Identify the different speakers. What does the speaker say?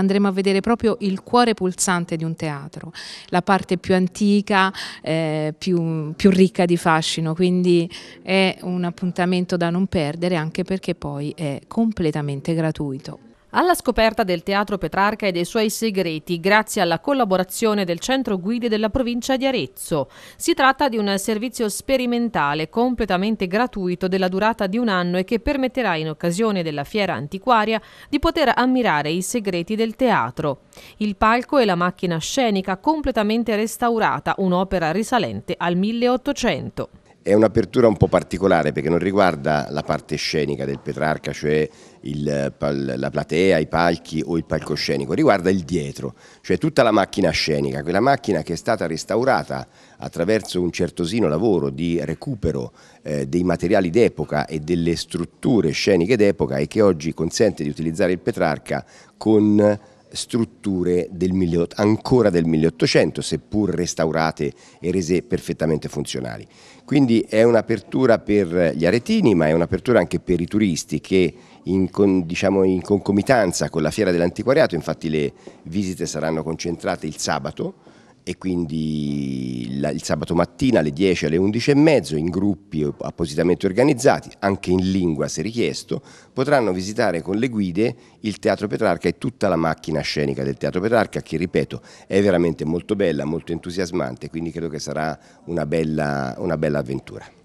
Speaker 1: andremo a vedere proprio il cuore pulsante di un teatro, la parte più antica, eh, più, più, ricca di fascino, quindi è un appuntamento da non perdere anche perché poi è completamente gratuito. Alla
Speaker 2: scoperta del teatro Petrarca e dei suoi segreti, grazie alla collaborazione del Centro Guide della provincia di Arezzo. Si tratta di un servizio sperimentale completamente gratuito della durata di un anno e che permetterà in occasione della fiera antiquaria di poter ammirare i segreti del teatro. Il palco e la macchina scenica completamente restaurata, un'opera risalente al 1800.
Speaker 3: È un'apertura un po' particolare perché non riguarda la parte scenica del Petrarca, cioè il, eh, la platea, i palchi o il palcoscenico, riguarda il dietro, cioè tutta la macchina scenica, quella macchina che è stata restaurata attraverso un certosino lavoro di recupero eh, dei materiali d'epoca e delle strutture sceniche d'epoca e che oggi consente di utilizzare il Petrarca con strutture del, ancora del 1800, seppur restaurate e rese perfettamente funzionali. Quindi è un'apertura per gli aretini, ma è un'apertura anche per i turisti che in, con, diciamo, in concomitanza con la Fiera dell'Antiquariato, infatti le visite saranno concentrate il sabato, e quindi la, il sabato mattina alle 10 alle 11 e mezzo in gruppi appositamente organizzati, anche in lingua se richiesto, potranno visitare con le guide il Teatro Petrarca e tutta la macchina scenica del Teatro Petrarca che ripeto è veramente molto bella, molto entusiasmante, quindi credo che sarà una bella, una bella avventura.